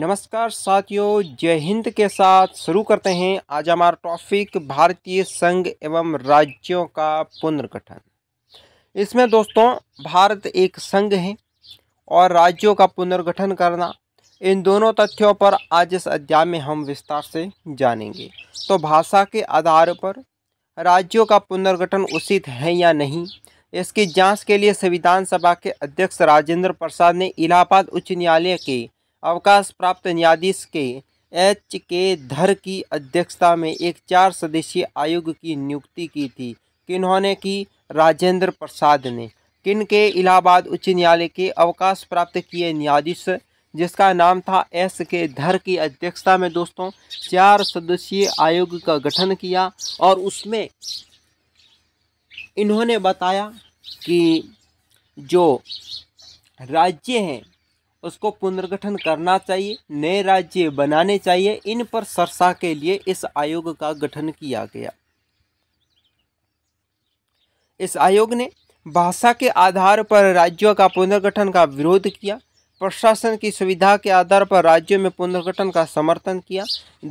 नमस्कार साथियों जय हिंद के साथ शुरू करते हैं आज हमारा टॉपिक भारतीय संघ एवं राज्यों का पुनर्गठन इसमें दोस्तों भारत एक संघ है और राज्यों का पुनर्गठन करना इन दोनों तथ्यों पर आज इस अध्याय में हम विस्तार से जानेंगे तो भाषा के आधार पर राज्यों का पुनर्गठन उचित है या नहीं इसकी जांच के लिए संविधान सभा के अध्यक्ष राजेंद्र प्रसाद ने इलाहाबाद उच्च न्यायालय के अवकाश प्राप्त न्यायाधीश के एच के धर की अध्यक्षता में एक चार सदस्यीय आयोग की नियुक्ति की थी किन्होंने की राजेंद्र प्रसाद ने किन के इलाहाबाद उच्च न्यायालय के अवकाश प्राप्त किए न्यायाधीश जिसका नाम था एस के धर की अध्यक्षता में दोस्तों चार सदस्यीय आयोग का गठन किया और उसमें इन्होंने बताया कि जो राज्य हैं उसको पुनर्गठन करना चाहिए नए राज्य बनाने चाहिए इन पर सरसा के लिए इस आयोग का गठन किया गया इस आयोग ने भाषा के आधार पर राज्यों का पुनर्गठन का विरोध किया प्रशासन की सुविधा के आधार पर राज्यों में पुनर्गठन का समर्थन किया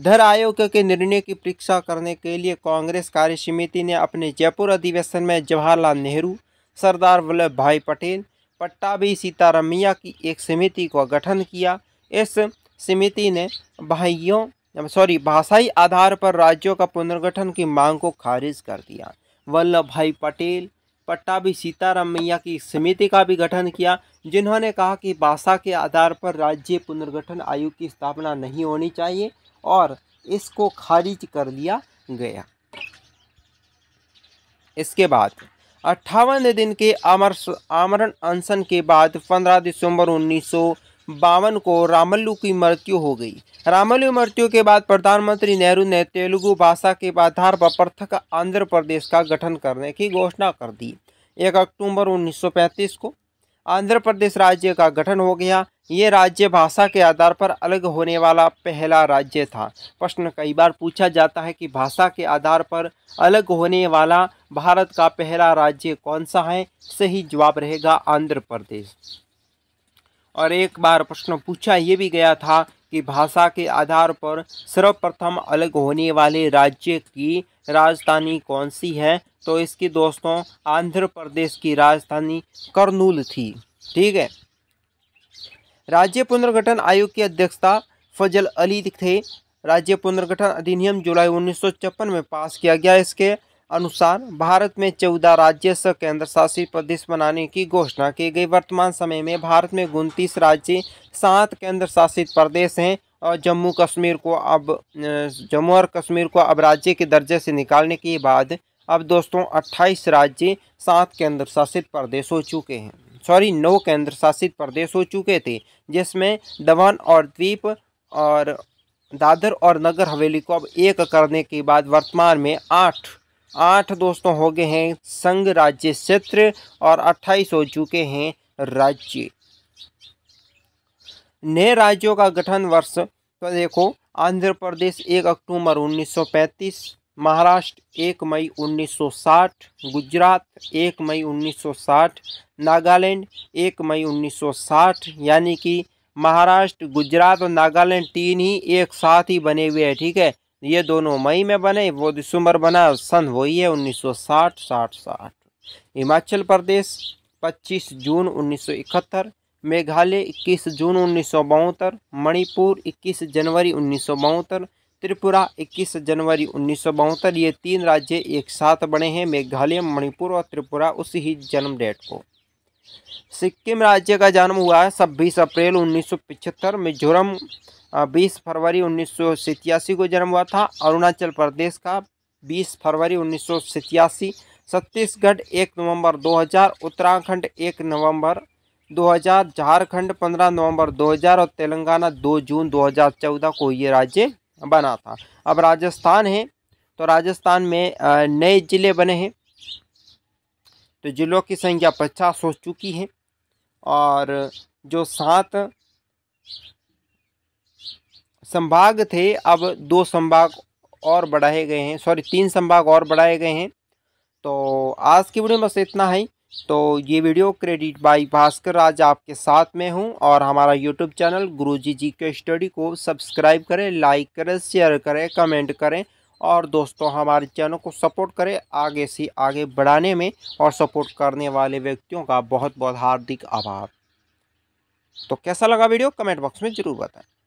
धर आयोग के निर्णय की परीक्षा करने के लिए कांग्रेस कार्य समिति ने अपने जयपुर अधिवेशन में जवाहरलाल नेहरू सरदार वल्लभ भाई पटेल पट्टाभी सीतारमैया की एक समिति का गठन किया इस समिति ने भाइयों सॉरी भाषाई आधार पर राज्यों का पुनर्गठन की मांग को खारिज कर दिया वल्लभ भाई पटेल पट्टाभी सीतारमैया की समिति का भी गठन किया जिन्होंने कहा कि भाषा के आधार पर राज्य पुनर्गठन आयोग की स्थापना नहीं होनी चाहिए और इसको खारिज कर दिया गया इसके बाद अट्ठावन दिन के आमर आमरण अनशन के बाद 15 दिसंबर उन्नीस बावन को रामल्लू की मृत्यु हो गई रामल्लू मृत्यु के बाद प्रधानमंत्री नेहरू ने तेलुगु भाषा के आधार पर पृथक आंध्र प्रदेश का गठन करने की घोषणा कर दी एक अक्टूबर 1935 को आंध्र प्रदेश राज्य का गठन हो गया ये राज्य भाषा के आधार पर अलग होने वाला पहला राज्य था प्रश्न कई बार पूछा जाता है कि भाषा के आधार पर अलग होने वाला भारत का पहला राज्य कौन सा है सही जवाब रहेगा आंध्र प्रदेश और एक बार प्रश्न पूछा ये भी गया था कि भाषा के आधार पर सर्वप्रथम अलग होने वाले राज्य की राजधानी कौन सी है तो इसकी दोस्तों आंध्र प्रदेश की राजधानी करनूल थी ठीक है राज्य पुनर्गठन आयोग की अध्यक्षता फजल अली थे राज्य पुनर्गठन अधिनियम जुलाई उन्नीस में पास किया गया इसके अनुसार भारत में चौदह राज्य स केंद्र शासित प्रदेश बनाने की घोषणा की गई वर्तमान समय में भारत में उनतीस राज्य सात केंद्र शासित प्रदेश हैं और जम्मू कश्मीर को अब जम्मू और कश्मीर को अब राज्य के दर्जे से निकालने के बाद अब दोस्तों 28 राज्य सात केंद्र शासित प्रदेश हो चुके हैं सॉरी नौ केंद्र शासित प्रदेश हो चुके थे जिसमें दमन और द्वीप और दादर और नगर हवेली को अब एक करने के बाद वर्तमान में आठ आठ दोस्तों हो गए हैं संघ राज्य क्षेत्र और अट्ठाईस हो चुके हैं राज्य नए राज्यों का गठन वर्ष तो देखो आंध्र प्रदेश एक अक्टूबर 1935 महाराष्ट्र एक मई 1960 गुजरात एक मई 1960 नागालैंड एक मई 1960 यानी कि महाराष्ट्र गुजरात और नागालैंड तीन ही एक साथ ही बने हुए हैं ठीक है ये दोनों मई में बने वो दिसंबर बना सन वही है 1960 60 साठ हिमाचल प्रदेश 25 जून 1971 मेघालय 21 जून उन्नीस मणिपुर 21 जनवरी उन्नीस त्रिपुरा 21 जनवरी उन्नीस ये तीन राज्य एक साथ बने हैं मेघालय मणिपुर और त्रिपुरा उसी ही जन्म डेट को सिक्किम राज्य का जन्म हुआ है छब्बीस अप्रैल 1975 मिजोरम बीस फरवरी उन्नीस को जन्म हुआ था अरुणाचल प्रदेश का बीस फरवरी उन्नीस छत्तीसगढ़ एक नवंबर 2000 उत्तराखंड एक नवंबर 2000 झारखंड 15 नवंबर 2000 और तेलंगाना 2 जून 2014 को ये राज्य बना था अब राजस्थान है तो राजस्थान में नए ज़िले बने हैं तो ज़िलों की संख्या पचास हो चुकी है और जो सात संभाग थे अब दो संभाग और बढ़ाए गए हैं सॉरी तीन संभाग और बढ़ाए गए हैं तो आज की वीडियो में बस इतना ही तो ये वीडियो क्रेडिट बाई भास्कर आज आपके साथ में हूँ और हमारा यूट्यूब चैनल गुरुजी जी के स्टडी को सब्सक्राइब करें लाइक करें शेयर करें कमेंट करें और दोस्तों हमारे चैनल को सपोर्ट करें आगे से आगे बढ़ाने में और सपोर्ट करने वाले व्यक्तियों का बहुत बहुत हार्दिक आभार तो कैसा लगा वीडियो कमेंट बॉक्स में ज़रूर बताएं